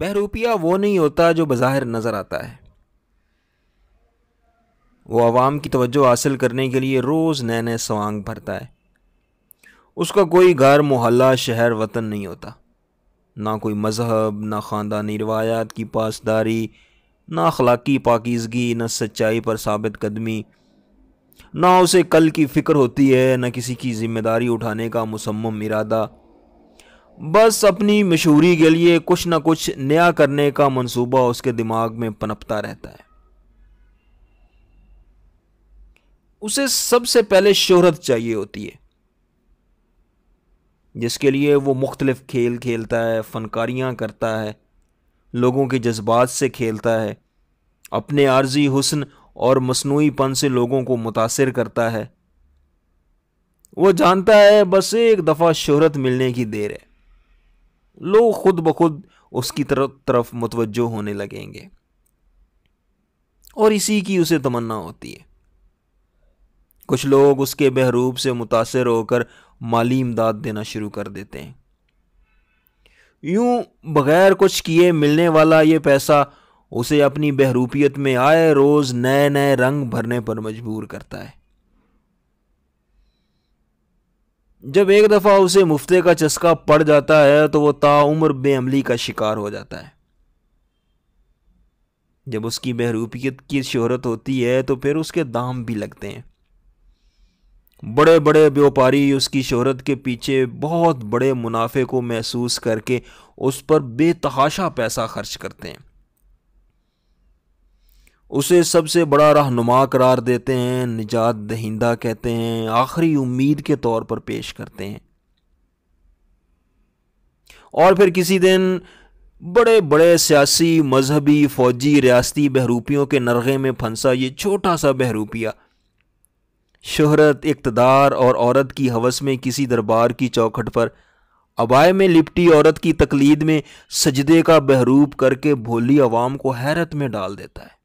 بہروپیہ وہ نہیں ہوتا جو بظاہر نظر آتا ہے وہ عوام کی توجہ حاصل کرنے کے لیے روز نئے نئے سوانگ بھرتا ہے اس کا کوئی گھر محلہ شہر وطن نہیں ہوتا نہ کوئی مذہب نہ خاندانی روایات کی پاسداری نہ اخلاقی پاکیزگی نہ سچائی پر ثابت قدمی نہ اسے کل کی فکر ہوتی ہے نہ کسی کی ذمہ داری اٹھانے کا مسمم ارادہ بس اپنی مشہوری کے لیے کچھ نہ کچھ نیا کرنے کا منصوبہ اس کے دماغ میں پنپتا رہتا ہے اسے سب سے پہلے شہرت چاہیے ہوتی ہے جس کے لیے وہ مختلف کھیل کھیلتا ہے فنکاریاں کرتا ہے لوگوں کے جذبات سے کھیلتا ہے اپنے عارضی حسن اور مصنوعی پن سے لوگوں کو متاثر کرتا ہے وہ جانتا ہے بس ایک دفعہ شہرت ملنے کی دیر ہے لوگ خود بخود اس کی طرف متوجہ ہونے لگیں گے اور اسی کی اسے تمنا ہوتی ہے کچھ لوگ اس کے بحروب سے متاثر ہو کر مالی امداد دینا شروع کر دیتے ہیں یوں بغیر کچھ کیے ملنے والا یہ پیسہ اسے اپنی بحروبیت میں آئے روز نئے نئے رنگ بھرنے پر مجبور کرتا ہے جب ایک دفعہ اسے مفتے کا چسکا پڑ جاتا ہے تو وہ تا عمر بے عملی کا شکار ہو جاتا ہے جب اس کی بحروپیت کی شہرت ہوتی ہے تو پھر اس کے دام بھی لگتے ہیں بڑے بڑے بیوپاری اس کی شہرت کے پیچھے بہت بڑے منافع کو محسوس کر کے اس پر بے تحاشا پیسہ خرچ کرتے ہیں اسے سب سے بڑا رہنما قرار دیتے ہیں نجات دہندہ کہتے ہیں آخری امید کے طور پر پیش کرتے ہیں اور پھر کسی دن بڑے بڑے سیاسی مذہبی فوجی ریاستی بہروپیوں کے نرغے میں پھنسا یہ چھوٹا سا بہروپیہ شہرت اقتدار اور عورت کی حوث میں کسی دربار کی چوکھٹ پر ابائے میں لپٹی عورت کی تقلید میں سجدے کا بہروپ کر کے بھولی عوام کو حیرت میں ڈال دیتا ہے